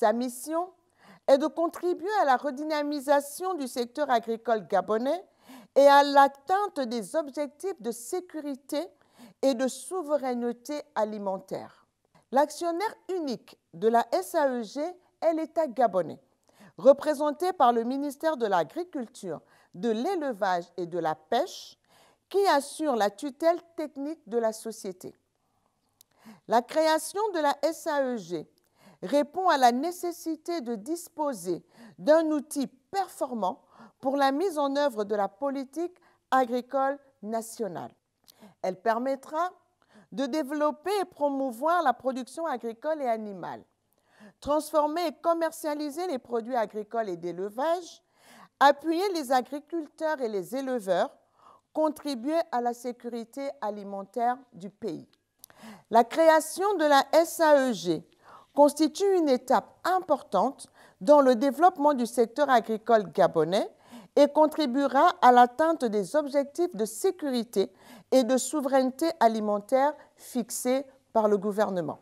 Sa mission est de contribuer à la redynamisation du secteur agricole gabonais et à l'atteinte des objectifs de sécurité et de souveraineté alimentaire. L'actionnaire unique de la SAEG est l'État gabonais, représenté par le ministère de l'Agriculture, de l'Élevage et de la Pêche, qui assure la tutelle technique de la société. La création de la SAEG répond à la nécessité de disposer d'un outil performant pour la mise en œuvre de la politique agricole nationale. Elle permettra de développer et promouvoir la production agricole et animale, transformer et commercialiser les produits agricoles et d'élevage, appuyer les agriculteurs et les éleveurs, contribuer à la sécurité alimentaire du pays. La création de la SAEG constitue une étape importante dans le développement du secteur agricole gabonais et contribuera à l'atteinte des objectifs de sécurité et de souveraineté alimentaire fixés par le gouvernement.